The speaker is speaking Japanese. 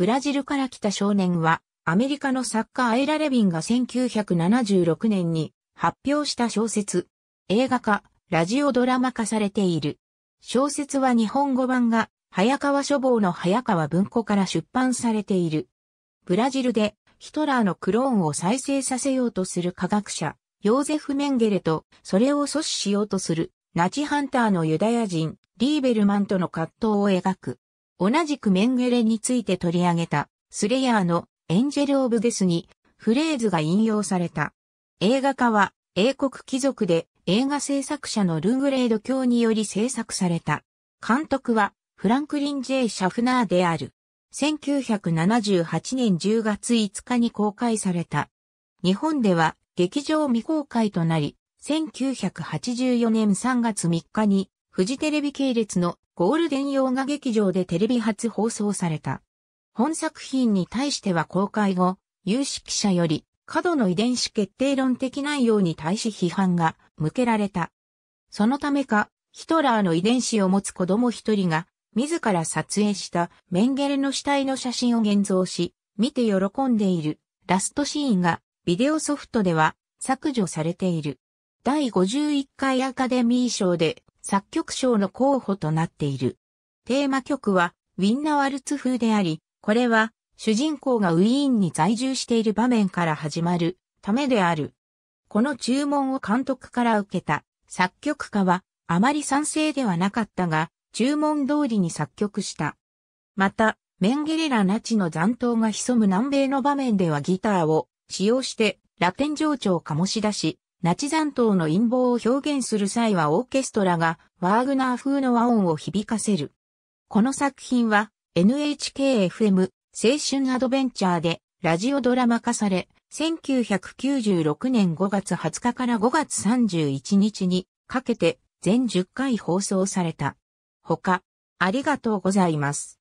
ブラジルから来た少年は、アメリカの作家アイラ・レビンが1976年に発表した小説、映画化、ラジオドラマ化されている。小説は日本語版が早川書房の早川文庫から出版されている。ブラジルでヒトラーのクローンを再生させようとする科学者、ヨーゼフ・メンゲレとそれを阻止しようとするナチハンターのユダヤ人、リーベルマンとの葛藤を描く。同じくメンゲレについて取り上げた、スレイヤーのエンジェル・オブ・デスにフレーズが引用された。映画化は英国貴族で映画制作者のルングレード卿により制作された。監督はフランクリン・ジェイ・シャフナーである。1978年10月5日に公開された。日本では劇場未公開となり、1984年3月3日にフジテレビ系列のゴールデン洋画劇場でテレビ初放送された。本作品に対しては公開後、有識者より過度の遺伝子決定論的内容に対し批判が向けられた。そのためか、ヒトラーの遺伝子を持つ子供一人が、自ら撮影したメンゲレの死体の写真を現像し、見て喜んでいるラストシーンがビデオソフトでは削除されている。第51回アカデミー賞で作曲賞の候補となっている。テーマ曲はウィンナワルツ風であり、これは主人公がウィーンに在住している場面から始まるためである。この注文を監督から受けた作曲家はあまり賛成ではなかったが、注文通りに作曲した。また、メンゲレラ・ナチの残党が潜む南米の場面ではギターを使用してラテン情緒を醸し出し、ナチ残党の陰謀を表現する際はオーケストラがワーグナー風の和音を響かせる。この作品は NHKFM 青春アドベンチャーでラジオドラマ化され、1996年5月20日から5月31日にかけて全10回放送された。他、ありがとうございます。